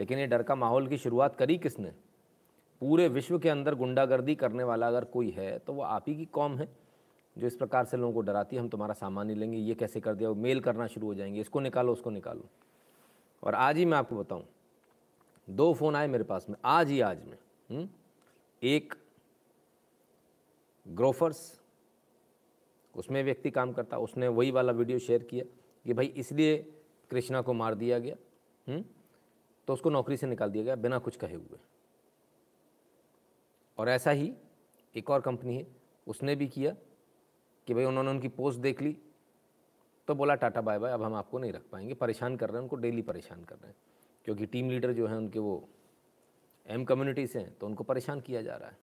लेकिन ये डर का माहौल की शुरुआत करी किसने पूरे विश्व के अंदर गुंडागर्दी करने वाला अगर कोई है तो वो आप ही की कौम है जो इस प्रकार से लोगों को डराती है हम तुम्हारा सामान नहीं लेंगे ये कैसे कर दिया वो मेल करना शुरू हो जाएंगे इसको निकालो उसको निकालो और आज ही मैं आपको बताऊं दो फ़ोन आए मेरे पास में आज ही आज में हुँ? हम्म? एक ग्रोफर्स उसमें व्यक्ति काम करता उसने वही वाला वीडियो शेयर किया कि भाई इसलिए कृष्णा को मार दिया गया हुँ? हम्म? तो उसको नौकरी से निकाल दिया गया बिना कुछ कहे हुए और ऐसा ही एक और कंपनी है उसने भी किया कि भाई उन्होंने उनकी पोस्ट देख ली तो बोला टाटा बाय बाय अब हम आपको नहीं रख पाएंगे परेशान कर रहे हैं उनको डेली परेशान कर रहे हैं क्योंकि टीम लीडर जो हैं उनके वो एम कम्युनिटी से हैं तो उनको परेशान किया जा रहा है